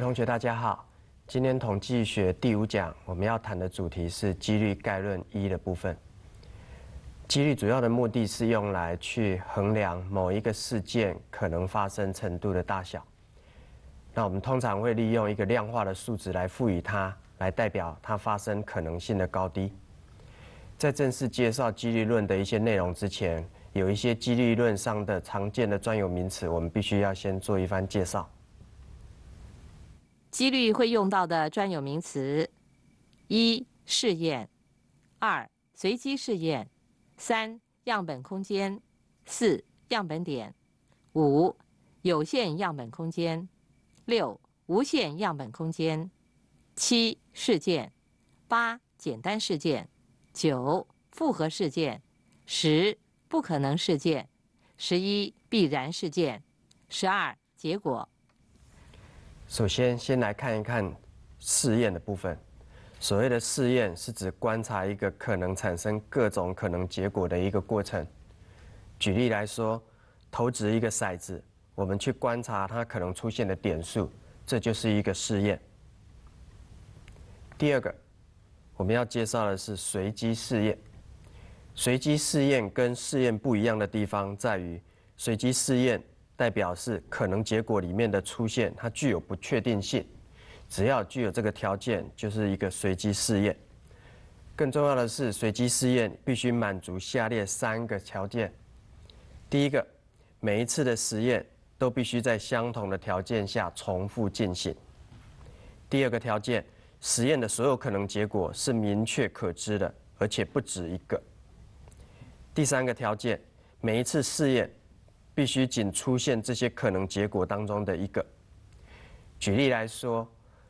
同学，大家好。今天统计学第五讲，我们要谈的主题是几率概论一的部分。几率主要的目的是用来去衡量某一个事件可能发生程度的大小。那我们通常会利用一个量化的数值来赋予它，来代表它发生可能性的高低。在正式介绍几率论的一些内容之前，有一些几率论上的常见的专有名词，我们必须要先做一番介绍。几率会用到的专有名词：一、试验；二、随机试验；三、样本空间；四、样本点；五、有限样本空间；六、无限样本空间；七、事件；八、简单事件；九、复合事件；十、不可能事件；十一、必然事件；十二、结果。首先，先来看一看试验的部分。所谓的试验是指观察一个可能产生各种可能结果的一个过程。举例来说，投掷一个骰子，我们去观察它可能出现的点数，这就是一个试验。第二个，我们要介绍的是随机试验。随机试验跟试验不一样的地方在于，随机试验。代表是可能结果里面的出现，它具有不确定性。只要具有这个条件，就是一个随机试验。更重要的是，随机试验必须满足下列三个条件：第一个，每一次的实验都必须在相同的条件下重复进行；第二个条件，实验的所有可能结果是明确可知的，而且不止一个；第三个条件，每一次试验。必须仅出现这些可能结果当中的一个。举例来说，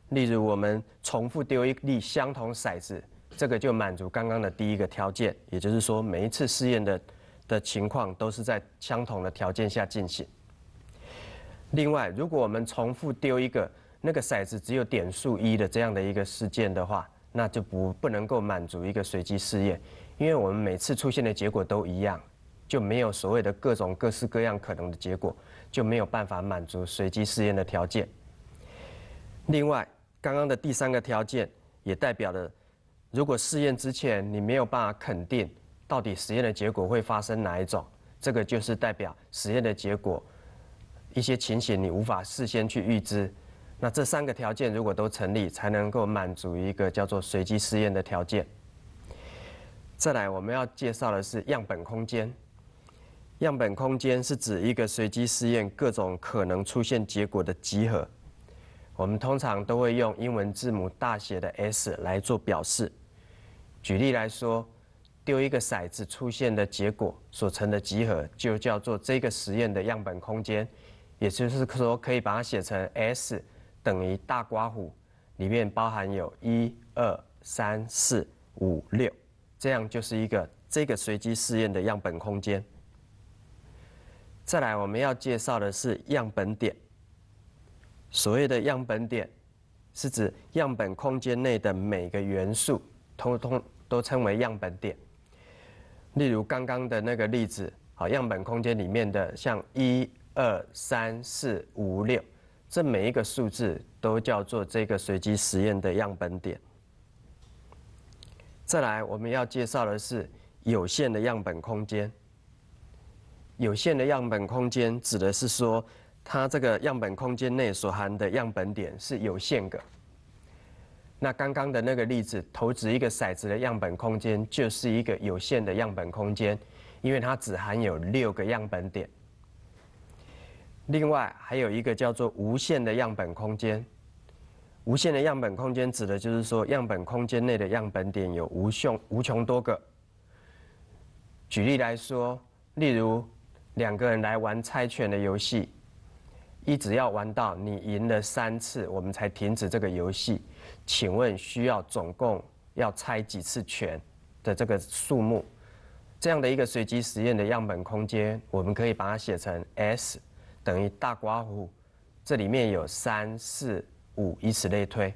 例如我们重复丢一粒相同骰子，这个就满足刚刚的第一个条件，也就是说每一次试验的的情况都是在相同的条件下进行。另外，如果我们重复丢一个那个骰子只有点数一的这样的一个事件的话，那就不不能够满足一个随机试验，因为我们每次出现的结果都一样。就没有所谓的各种各式各样可能的结果，就没有办法满足随机试验的条件。另外，刚刚的第三个条件也代表了，如果试验之前你没有办法肯定到底实验的结果会发生哪一种，这个就是代表实验的结果一些情形你无法事先去预知。那这三个条件如果都成立，才能够满足一个叫做随机试验的条件。再来，我们要介绍的是样本空间。样本空间是指一个随机试验各种可能出现结果的集合。我们通常都会用英文字母大写的 S 来做表示。举例来说，丢一个骰子出现的结果所成的集合，就叫做这个实验的样本空间。也就是说，可以把它写成 S 等于大刮胡，里面包含有1、2、3、4、5、6，这样就是一个这个随机试验的样本空间。再来，我们要介绍的是样本点。所谓的样本点，是指样本空间内的每个元素，通通都称为样本点。例如刚刚的那个例子，好，样本空间里面的像一二三四五六，这每一个数字都叫做这个随机实验的样本点。再来，我们要介绍的是有限的样本空间。有限的样本空间指的是说，它这个样本空间内所含的样本点是有限的。那刚刚的那个例子，投掷一个骰子的样本空间就是一个有限的样本空间，因为它只含有六个样本点。另外还有一个叫做无限的样本空间。无限的样本空间指的就是说，样本空间内的样本点有无穷无穷多个。举例来说，例如。两个人来玩猜拳的游戏，一直要玩到你赢了三次，我们才停止这个游戏。请问需要总共要猜几次拳的这个数目？这样的一个随机实验的样本空间，我们可以把它写成 S 等于大括胡，这里面有三四五，以此类推。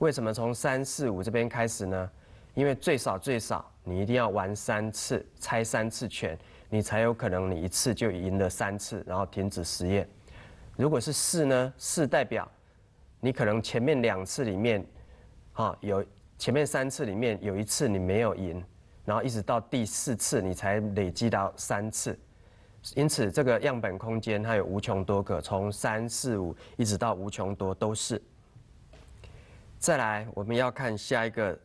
为什么从三四五这边开始呢？因为最少最少，你一定要玩三次，猜三次拳。你才有可能，你一次就赢了三次，然后停止实验。如果是四呢？四代表你可能前面两次里面，哈，有前面三次里面有一次你没有赢，然后一直到第四次你才累积到三次。因此，这个样本空间它有无穷多个，从三四五一直到无穷多都是。再来，我们要看下一个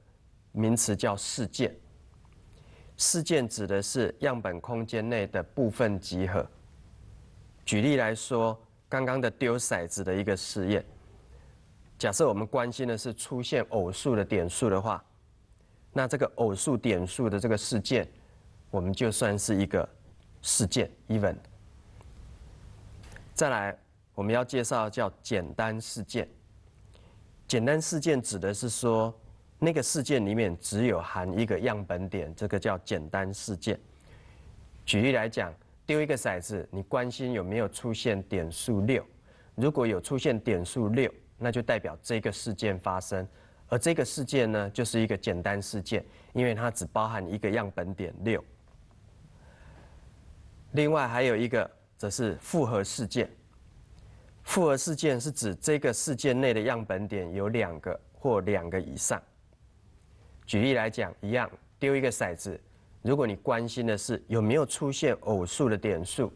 名词叫事件。事件指的是样本空间内的部分集合。举例来说，刚刚的丢骰子的一个试验，假设我们关心的是出现偶数的点数的话，那这个偶数点数的这个事件，我们就算是一个事件 （event）。再来，我们要介绍叫简单事件。简单事件指的是说。那个事件里面只有含一个样本点，这个叫简单事件。举例来讲，丢一个骰子，你关心有没有出现点数六，如果有出现点数六，那就代表这个事件发生，而这个事件呢，就是一个简单事件，因为它只包含一个样本点六。另外还有一个，则是复合事件。复合事件是指这个事件内的样本点有两个或两个以上。举例来讲，一样丢一个骰子，如果你关心的是有没有出现偶数的点数，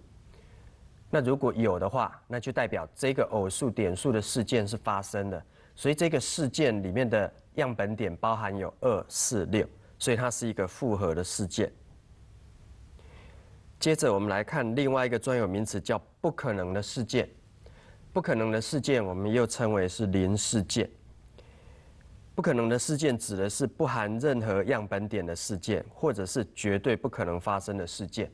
那如果有的话，那就代表这个偶数点数的事件是发生的，所以这个事件里面的样本点包含有二、四、六，所以它是一个复合的事件。接着我们来看另外一个专有名词，叫不可能的事件。不可能的事件，我们又称为是零事件。不可能的事件指的是不含任何样本点的事件，或者是绝对不可能发生的事件。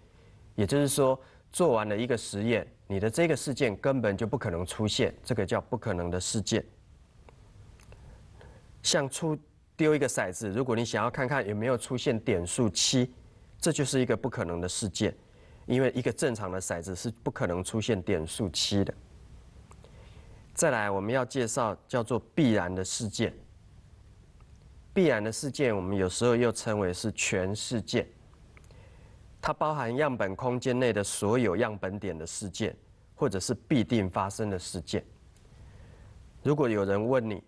也就是说，做完了一个实验，你的这个事件根本就不可能出现，这个叫不可能的事件。像出丢一个骰子，如果你想要看看有没有出现点数七，这就是一个不可能的事件，因为一个正常的骰子是不可能出现点数七的。再来，我们要介绍叫做必然的事件。必然的事件，我们有时候又称为是全事件。它包含样本空间内的所有样本点的事件，或者是必定发生的事件。如果有人问你，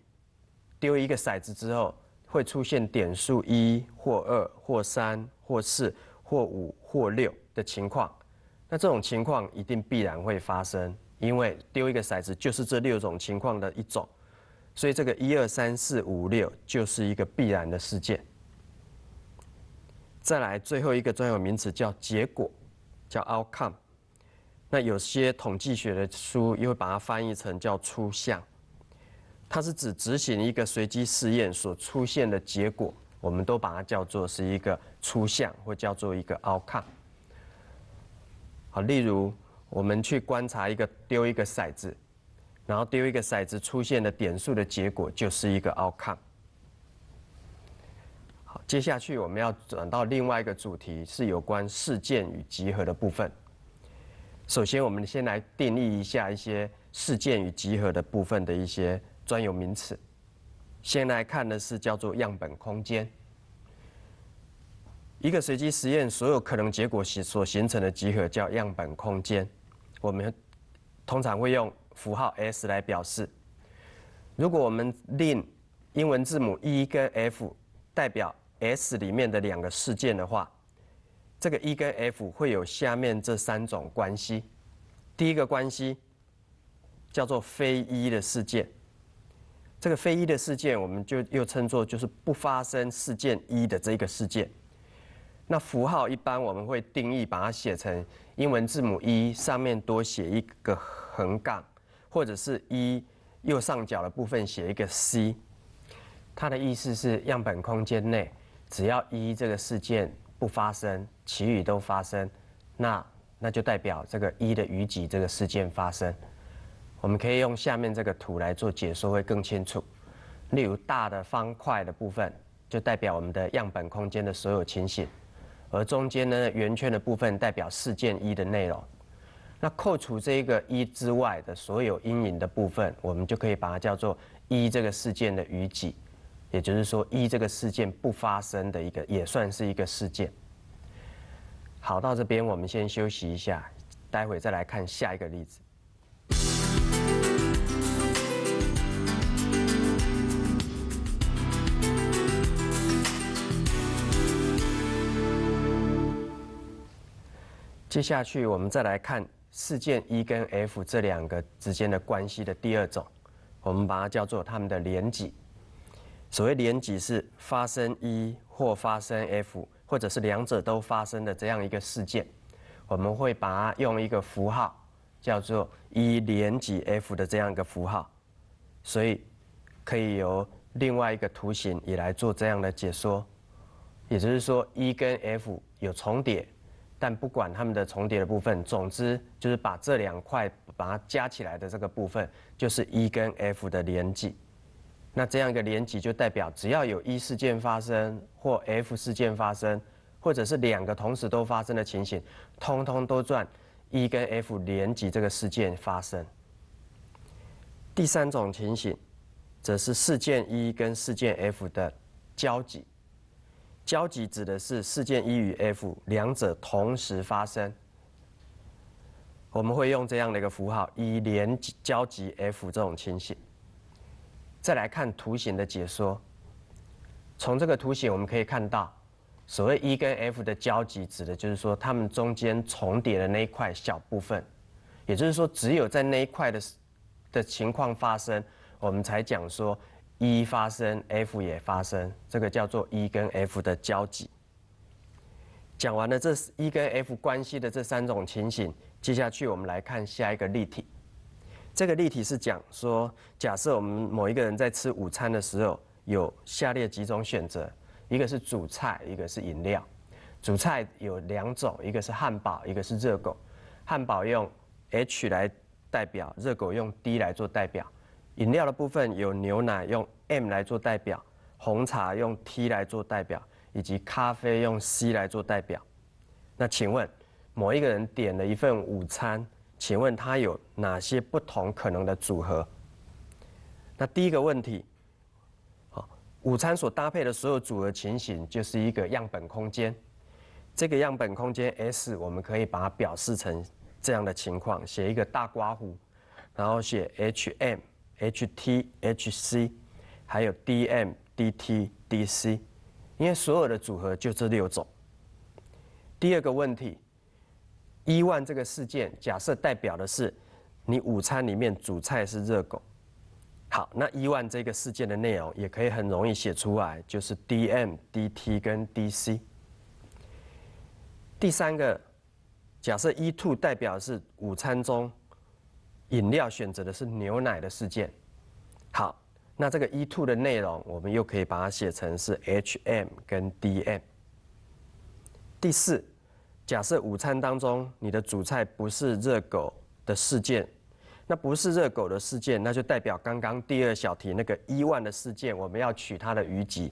丢一个骰子之后会出现点数一或二或三或四或五或六的情况，那这种情况一定必然会发生，因为丢一个骰子就是这六种情况的一种。所以这个一二三四五六就是一个必然的事件。再来最后一个专有名词叫结果，叫 outcome。那有些统计学的书又会把它翻译成叫出项，它是指执行一个随机试验所出现的结果，我们都把它叫做是一个出项，或叫做一个 outcome。好，例如我们去观察一个丢一个骰子。然后丢一个骰子，出现的点数的结果就是一个 outcome。好，接下去我们要转到另外一个主题，是有关事件与集合的部分。首先，我们先来定义一下一些事件与集合的部分的一些专有名词。先来看的是叫做样本空间，一个随机实验所有可能结果形所形成的集合叫样本空间。我们通常会用符号 S 来表示。如果我们令英文字母 E 跟 F 代表 S 里面的两个事件的话，这个 E 跟 F 会有下面这三种关系。第一个关系叫做非一的事件。这个非一的事件，我们就又称作就是不发生事件一的这个事件。那符号一般我们会定义把它写成英文字母 E 上面多写一个横杠。或者是一右上角的部分写一个 C，它的意思是样本空间内只要一这个事件不发生，其余都发生，那那就代表这个一的余几这个事件发生。我们可以用下面这个图来做解说会更清楚。例如大的方块的部分就代表我们的样本空间的所有情形，而中间呢圆圈的部分代表事件一的内容。那扣除这一个一之外的所有阴影的部分，我们就可以把它叫做一这个事件的余几，也就是说一这个事件不发生的一个也算是一个事件。好，到这边我们先休息一下，待会再来看下一个例子。接下去我们再来看。事件一跟 F 这两个之间的关系的第二种，我们把它叫做它们的连级，所谓连级是发生一或发生 F，或者是两者都发生的这样一个事件，我们会把它用一个符号叫做一连级 F 的这样一个符号。所以可以由另外一个图形也来做这样的解说，也就是说一跟 F 有重叠。但不管它们的重叠的部分，总之就是把这两块把它加起来的这个部分，就是 E 跟 F 的连集。那这样一个连级就代表，只要有 E 事件发生或 F 事件发生，或者是两个同时都发生的情形，通通都算 E 跟 F 连集这个事件发生。第三种情形，则是事件 E 跟事件 F 的交集。交集指的是事件一与 F 两者同时发生，我们会用这样的一个符号以连交集 F 这种情形。再来看图形的解说，从这个图形我们可以看到，所谓一跟 F 的交集指的就是说，它们中间重叠的那一块小部分，也就是说，只有在那一块的的情况发生，我们才讲说。E 发生，F 也发生，这个叫做 E 跟 F 的交集。讲完了这 E 跟 F 关系的这三种情形，接下去我们来看下一个例题。这个例题是讲说，假设我们某一个人在吃午餐的时候，有下列几种选择：一个是主菜，一个是饮料。主菜有两种，一个是汉堡，一个是热狗。汉堡用 H 来代表，热狗用 D 来做代表。饮料的部分有牛奶用 M 来做代表，红茶用 T 来做代表，以及咖啡用 C 来做代表。那请问，某一个人点了一份午餐，请问他有哪些不同可能的组合？那第一个问题，好，午餐所搭配的所有组合情形就是一个样本空间。这个样本空间 S 我们可以把它表示成这样的情况，写一个大刮胡，然后写 H M。HTHC，还有 DMDTDC，因为所有的组合就这六种。第二个问题，一万这个事件假设代表的是你午餐里面主菜是热狗。好，那一万这个事件的内容也可以很容易写出来，就是 DMDT 跟 DC。第三个，假设 E two 代表是午餐中。饮料选择的是牛奶的事件。好，那这个一 two 的内容，我们又可以把它写成是 H M 跟 D M。第四，假设午餐当中你的主菜不是热狗的事件，那不是热狗的事件，那就代表刚刚第二小题那个一万的事件，我们要取它的余几，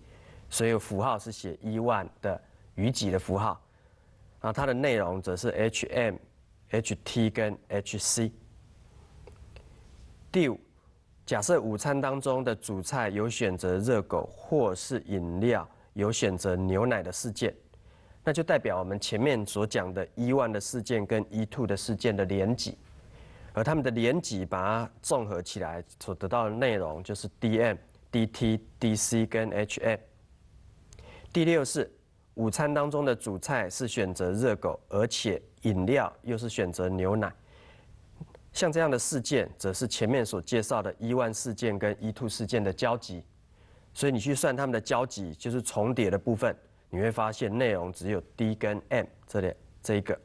所以符号是写一万的余几的符号啊，它的内容则是 H M、H T 跟 H C。第五，假设午餐当中的主菜有选择热狗或是饮料，有选择牛奶的事件，那就代表我们前面所讲的 E 万的事件跟 E two 的事件的连集，而他们的连集把它综合起来所得到的内容就是 D M D T D C 跟 H M。第六是午餐当中的主菜是选择热狗，而且饮料又是选择牛奶。像这样的事件，则是前面所介绍的 e 万事件跟 E2 事件的交集，所以你去算它们的交集，就是重叠的部分，你会发现内容只有 D 跟 M 这点这一个。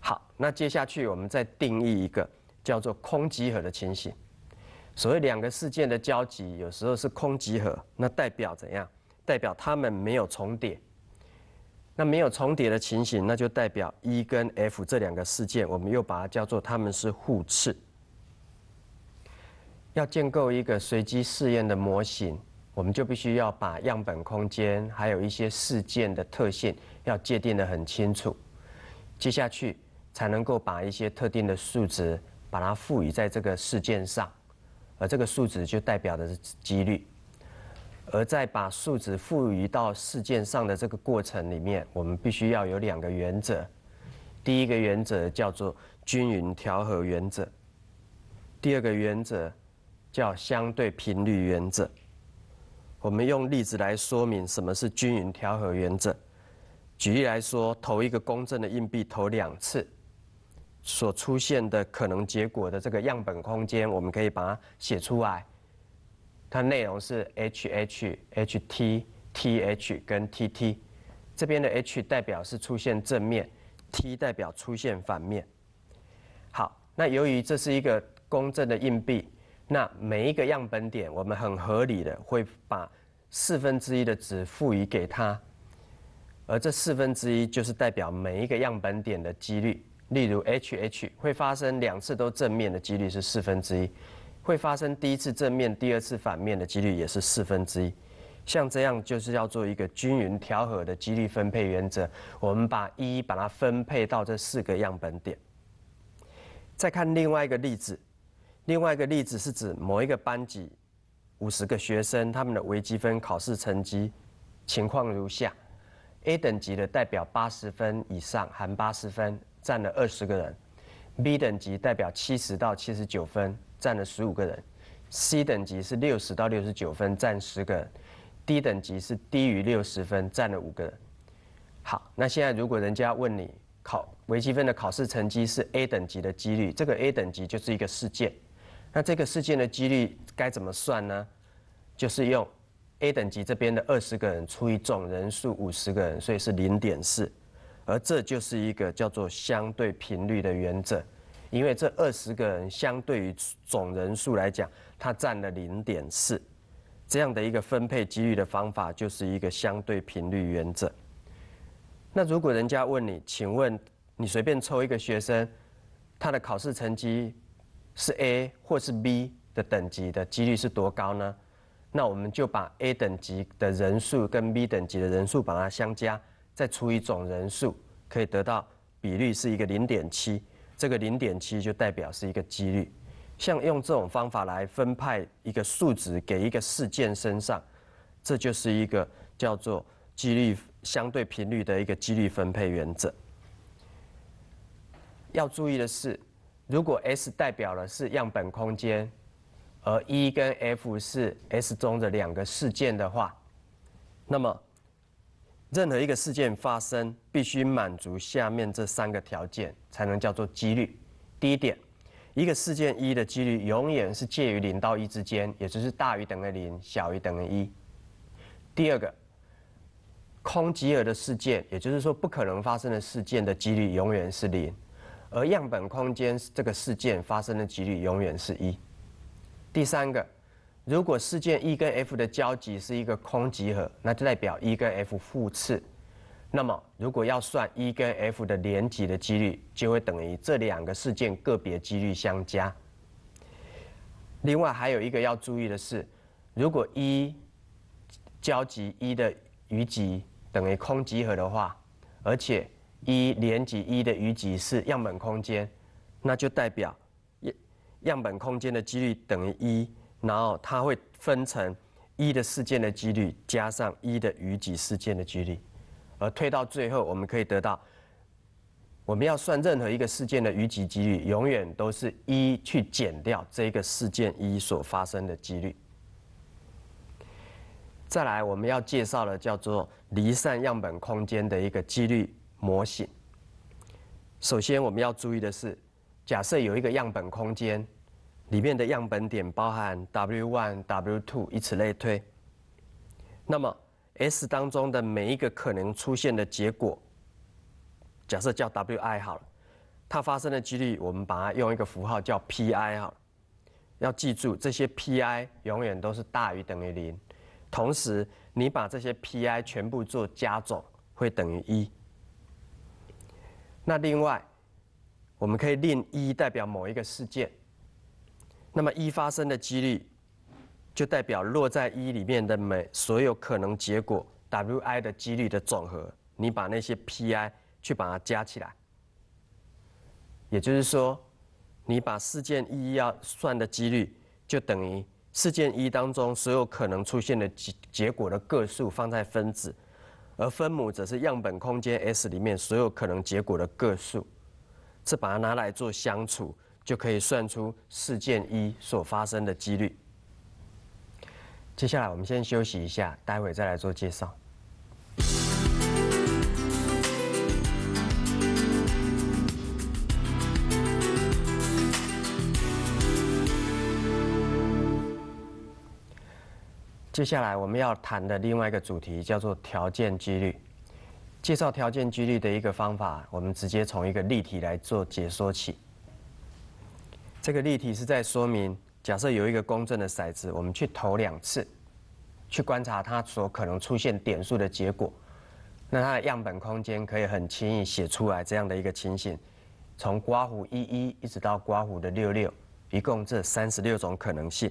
好，那接下去我们再定义一个叫做空集合的情形。所谓两个事件的交集，有时候是空集合，那代表怎样？代表它们没有重叠。那没有重叠的情形，那就代表 E 跟 F 这两个事件，我们又把它叫做它们是互斥。要建构一个随机试验的模型，我们就必须要把样本空间还有一些事件的特性要界定的很清楚，接下去才能够把一些特定的数值把它赋予在这个事件上，而这个数值就代表的是几率。而在把数字赋予到事件上的这个过程里面，我们必须要有两个原则。第一个原则叫做均匀调和原则，第二个原则叫相对频率原则。我们用例子来说明什么是均匀调和原则。举例来说，投一个公正的硬币投两次，所出现的可能结果的这个样本空间，我们可以把它写出来。它内容是 H H H T T H 跟 T T，这边的 H 代表是出现正面，T 代表出现反面。好，那由于这是一个公正的硬币，那每一个样本点我们很合理的会把四分之一的值赋予给它，而这四分之一就是代表每一个样本点的几率。例如 H H 会发生两次都正面的几率是四分之一。会发生第一次正面、第二次反面的几率也是四分之一。像这样，就是要做一个均匀调和的几率分配原则。我们把一把它分配到这四个样本点。再看另外一个例子，另外一个例子是指某一个班级五十个学生他们的微积分考试成绩情况如下：A 等级的代表八十分以上（含八十分）占了二十个人，B 等级代表七十到七十九分。占了十五个人，C 等级是六十到六十九分，占十个；，D 等级是低于六十分，占了五个。人。好，那现在如果人家问你考微积分的考试成绩是 A 等级的几率，这个 A 等级就是一个事件，那这个事件的几率该怎么算呢？就是用 A 等级这边的二十个人除以总人数五十个人，所以是零点四，而这就是一个叫做相对频率的原则。因为这二十个人相对于总人数来讲，它占了零点四，这样的一个分配几率的方法就是一个相对频率原则。那如果人家问你，请问你随便抽一个学生，他的考试成绩是 A 或是 B 的等级的几率是多高呢？那我们就把 A 等级的人数跟 B 等级的人数把它相加，再除以总人数，可以得到比率是一个零点七。这个零点七就代表是一个几率，像用这种方法来分派一个数值给一个事件身上，这就是一个叫做几率相对频率的一个几率分配原则。要注意的是，如果 S 代表的是样本空间，而 E 跟 F 是 S 中的两个事件的话，那么。任何一个事件发生，必须满足下面这三个条件，才能叫做几率。第一点，一个事件一的几率永远是介于零到一之间，也就是大于等于零，小于等于一。第二个，空集儿的事件，也就是说不可能发生的事件的几率永远是零，而样本空间这个事件发生的几率永远是一。第三个。如果事件 E 跟 F 的交集是一个空集合，那就代表 E 跟 F 互斥。那么，如果要算 E 跟 F 的连集的几率，就会等于这两个事件个别几率相加。另外，还有一个要注意的是，如果 E 交集 E 的余集等于空集合的话，而且 E 连集 E 的余集是样本空间，那就代表样样本空间的几率等于一。然后它会分成一的事件的几率加上一的余几事件的几率，而推到最后，我们可以得到，我们要算任何一个事件的余几几率，永远都是一去减掉这个事件一所发生的几率。再来，我们要介绍的叫做离散样本空间的一个几率模型。首先，我们要注意的是，假设有一个样本空间。里面的样本点包含 W one、W two，以此类推。那么 S 当中的每一个可能出现的结果，假设叫 W i 好了，它发生的几率我们把它用一个符号叫 P i 好了。要记住，这些 P i 永远都是大于等于零。同时，你把这些 P i 全部做加总，会等于一。那另外，我们可以令一代表某一个事件。那么一发生的几率，就代表落在一里面的每所有可能结果 wi 的几率的总和。你把那些 pi 去把它加起来，也就是说，你把事件一要算的几率，就等于事件一当中所有可能出现的结结果的个数放在分子，而分母则是样本空间 s 里面所有可能结果的个数，这把它拿来做相除。就可以算出事件一所发生的几率。接下来我们先休息一下，待会再来做介绍。接下来我们要谈的另外一个主题叫做条件几率。介绍条件几率的一个方法，我们直接从一个例题来做解说起。这个例题是在说明，假设有一个公正的骰子，我们去投两次，去观察它所可能出现点数的结果，那它的样本空间可以很轻易写出来，这样的一个情形，从刮胡一一一直到刮胡的六六，一共这三十六种可能性。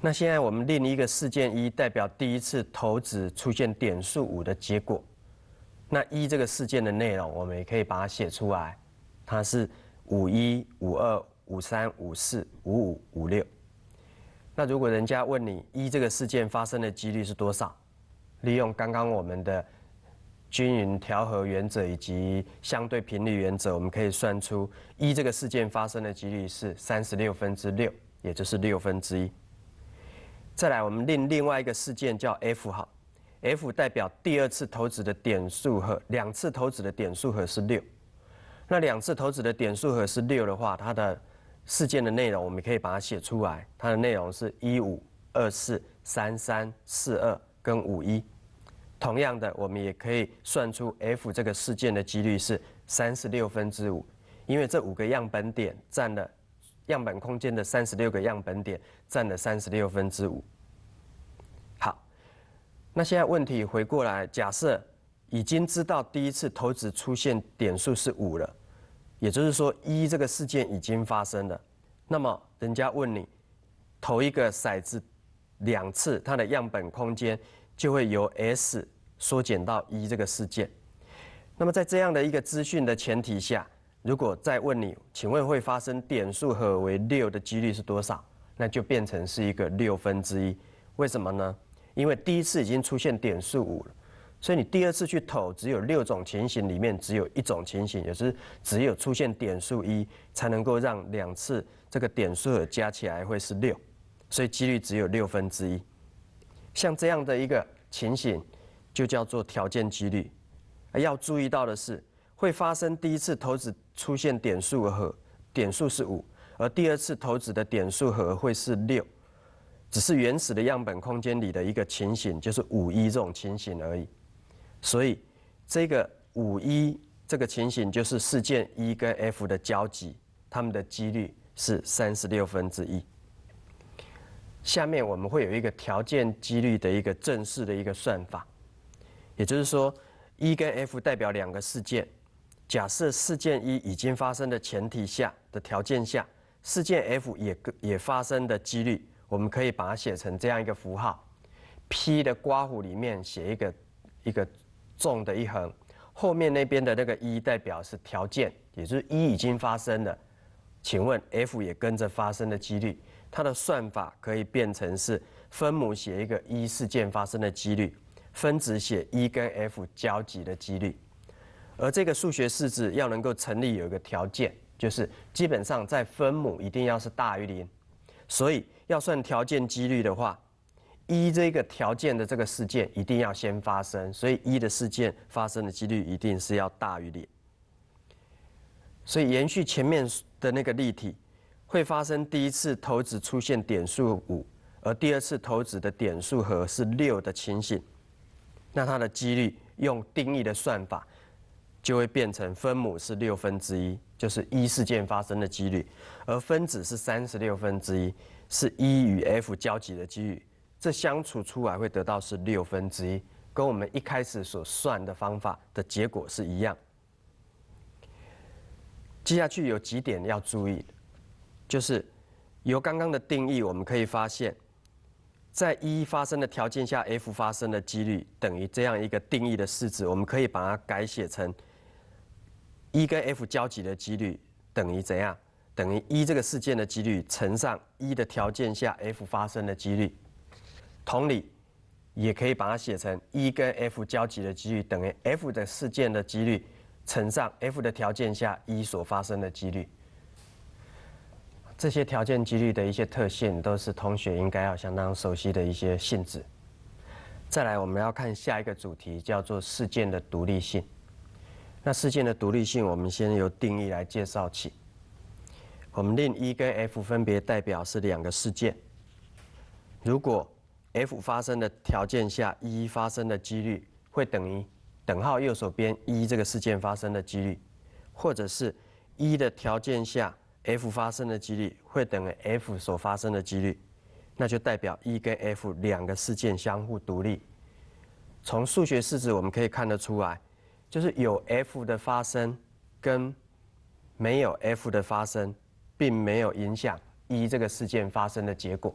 那现在我们另一个事件一，代表第一次投资出现点数五的结果，那一这个事件的内容，我们也可以把它写出来，它是。五一五二五三五四五五五六，那如果人家问你一这个事件发生的几率是多少？利用刚刚我们的均匀调和原则以及相对频率原则，我们可以算出一这个事件发生的几率是三十六分之六，也就是六分之一。再来，我们另另外一个事件叫 F 号，F 代表第二次投掷的点数和两次投掷的点数和是六。那两次投掷的点数和是六的话，它的事件的内容我们可以把它写出来，它的内容是一五、二四、三三、四二跟五一。同样的，我们也可以算出 F 这个事件的几率是三十六分之五，因为这五个样本点占了样本空间的三十六个样本点，占了三十六分之五。好，那现在问题回过来，假设。已经知道第一次投资出现点数是五了，也就是说一这个事件已经发生了。那么人家问你投一个骰子两次，它的样本空间就会由 S 缩减到一这个事件。那么在这样的一个资讯的前提下，如果再问你，请问会发生点数和为六的几率是多少？那就变成是一个六分之一。为什么呢？因为第一次已经出现点数五了。所以你第二次去投，只有六种情形里面只有一种情形，也是只有出现点数一才能够让两次这个点数和加起来会是六，所以几率只有六分之一。像这样的一个情形，就叫做条件几率。要注意到的是，会发生第一次投资出现点数和点数是五，而第二次投资的点数和会是六，只是原始的样本空间里的一个情形，就是五一这种情形而已。所以，这个五一这个情形就是事件一跟 F 的交集，它们的几率是三十六分之一。下面我们会有一个条件几率的一个正式的一个算法，也就是说，一跟 F 代表两个事件，假设事件一已经发生的前提下的条件下，事件 F 也也发生的几率，我们可以把它写成这样一个符号，P 的刮弧里面写一个一个。重的一横，后面那边的那个一代表是条件，也就是一已经发生了。请问 F 也跟着发生的几率，它的算法可以变成是分母写一个一事件发生的几率，分子写一跟 F 交集的几率。而这个数学式子要能够成立，有一个条件，就是基本上在分母一定要是大于零。所以要算条件几率的话，一这个条件的这个事件一定要先发生，所以一的事件发生的几率一定是要大于零。所以延续前面的那个例题，会发生第一次投掷出现点数五，而第二次投掷的点数和是六的情形，那它的几率用定义的算法就会变成分母是六分之一，就是一事件发生的几率，而分子是三十六分之一，是一与 F 交集的几率。这相除出来会得到是六分之一，跟我们一开始所算的方法的结果是一样。接下去有几点要注意，就是由刚刚的定义，我们可以发现，在一发生的条件下，F 发生的几率等于这样一个定义的式子。我们可以把它改写成一跟 F 交集的几率等于怎样？等于一这个事件的几率乘上一的条件下 F 发生的几率。同理，也可以把它写成一跟 F 交集的几率等于 F 的事件的几率乘上 F 的条件下一所发生的几率。这些条件几率的一些特性，都是同学应该要相当熟悉的一些性质。再来，我们要看下一个主题，叫做事件的独立性。那事件的独立性，我们先由定义来介绍起。我们令一跟 F 分别代表是两个事件，如果 F 发生的条件下，一发生的几率会等于等号右手边一这个事件发生的几率，或者是一的条件下，F 发生的几率会等于 F 所发生的几率，那就代表一跟 F 两个事件相互独立。从数学式子我们可以看得出来，就是有 F 的发生跟没有 F 的发生，并没有影响一这个事件发生的结果，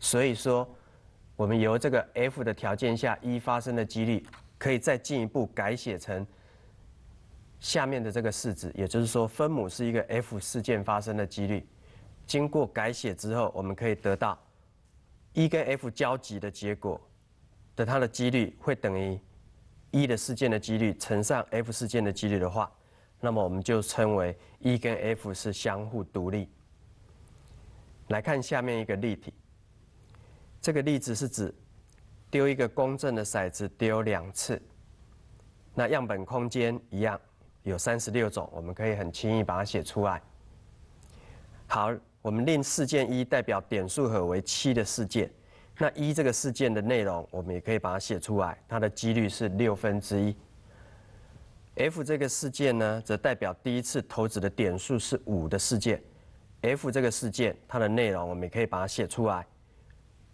所以说。我们由这个 F 的条件下 E 发生的几率，可以再进一步改写成下面的这个式子，也就是说分母是一个 F 事件发生的几率。经过改写之后，我们可以得到 E 跟 F 交集的结果的它的几率会等于 E 的事件的几率乘上 F 事件的几率的话，那么我们就称为 E 跟 F 是相互独立。来看下面一个例题。这个例子是指丢一个公正的骰子丢两次，那样本空间一样有三十六种，我们可以很轻易把它写出来。好，我们令事件一代表点数和为七的事件，那一这个事件的内容我们也可以把它写出来，它的几率是六分之一。F 这个事件呢，则代表第一次投掷的点数是五的事件，F 这个事件它的内容我们也可以把它写出来。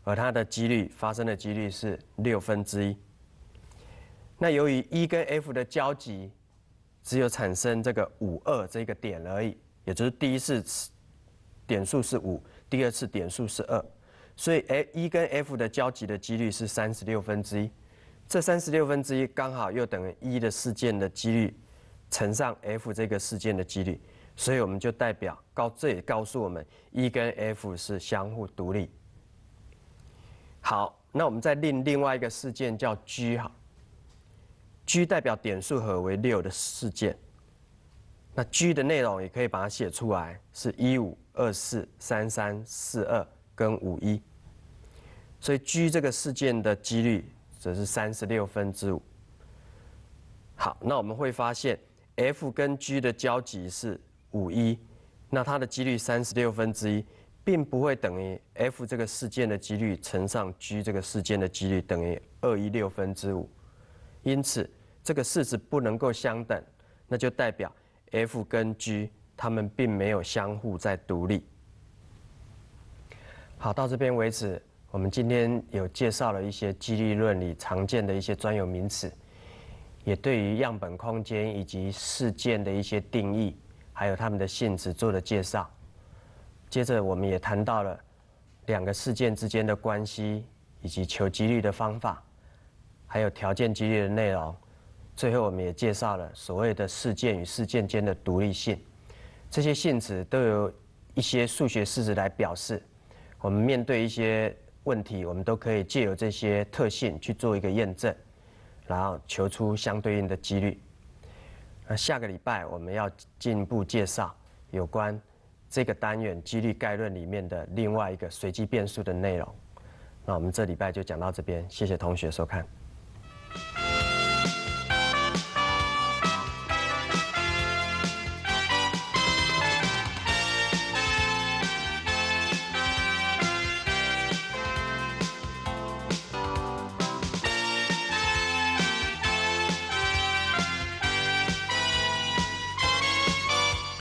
而它的几率发生的几率是六分之一。那由于 E 跟 F 的交集，只有产生这个五二这个点而已，也就是第一次点数是五，第二次点数是二，所以 E 跟 F 的交集的几率是三十六分之一。这三十六分之一刚好又等于 E 的事件的几率乘上 F 这个事件的几率，所以我们就代表告这也告诉我们 E 跟 F 是相互独立。好，那我们再另另外一个事件叫 G 哈，G 代表点数和为六的事件。那 G 的内容也可以把它写出来是一五、二四、三三、四二跟五一，所以 G 这个事件的几率则是三十六分之五。好，那我们会发现 F 跟 G 的交集是五一，那它的几率三十六分之一。并不会等于 F 这个事件的几率乘上 G 这个事件的几率等于二一六分之五，因此这个式子不能够相等，那就代表 F 跟 G 它们并没有相互在独立。好，到这边为止，我们今天有介绍了一些几率论里常见的一些专有名词，也对于样本空间以及事件的一些定义，还有它们的性质做了介绍。接着我们也谈到了两个事件之间的关系，以及求几率的方法，还有条件几率的内容。最后我们也介绍了所谓的事件与事件间的独立性，这些性质都有一些数学式子来表示。我们面对一些问题，我们都可以借由这些特性去做一个验证，然后求出相对应的几率。那下个礼拜我们要进一步介绍有关。这个单元《几率概论》里面的另外一个随机变数的内容，那我们这礼拜就讲到这边，谢谢同学收看。